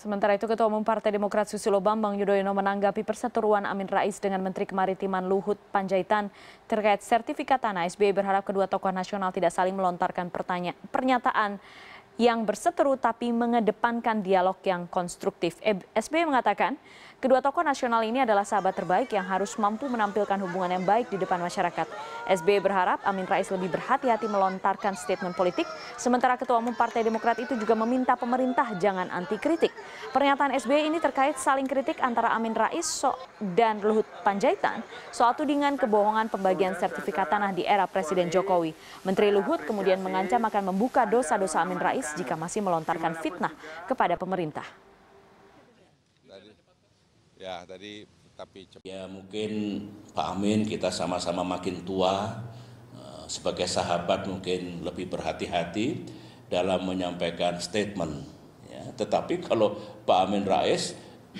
Sementara itu Ketua Umum Partai Demokrat Susilo Bambang Yudhoyono menanggapi perseteruan Amin Rais dengan Menteri Kemaritiman Luhut Panjaitan terkait sertifikat tanah. SBY berharap kedua tokoh nasional tidak saling melontarkan pertanyaan pernyataan yang berseteru tapi mengedepankan dialog yang konstruktif. Eh, SBY mengatakan, kedua tokoh nasional ini adalah sahabat terbaik yang harus mampu menampilkan hubungan yang baik di depan masyarakat. SBY berharap Amin Rais lebih berhati-hati melontarkan statement politik, sementara Ketua Umum Partai Demokrat itu juga meminta pemerintah jangan anti kritik. Pernyataan SBY ini terkait saling kritik antara Amin Rais so dan Luhut Panjaitan soal tudingan kebohongan pembagian sertifikat tanah di era Presiden Jokowi. Menteri Luhut kemudian mengancam akan membuka dosa-dosa Amin Rais jika masih melontarkan fitnah kepada pemerintah. Ya, tadi tapi ya mungkin Pak Amin kita sama-sama makin tua eh, sebagai sahabat mungkin lebih berhati-hati dalam menyampaikan statement. Ya, tetapi kalau Pak Amin rais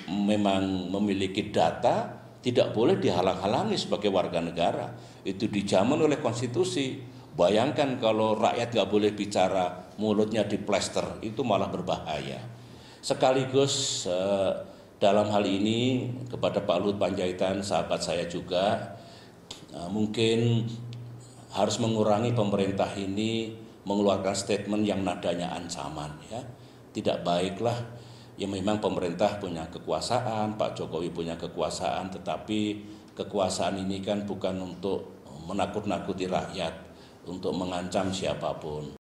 memang memiliki data tidak boleh dihalang-halangi sebagai warga negara itu dijamin oleh konstitusi. Bayangkan kalau rakyat nggak boleh bicara, mulutnya diplester, itu malah berbahaya. Sekaligus eh, dalam hal ini kepada Pak Luhut Panjaitan, sahabat saya juga, eh, mungkin harus mengurangi pemerintah ini mengeluarkan statement yang nadanya ancaman, ya tidak baiklah. Ya memang pemerintah punya kekuasaan, Pak Jokowi punya kekuasaan, tetapi kekuasaan ini kan bukan untuk menakut-nakuti rakyat untuk mengancam siapapun.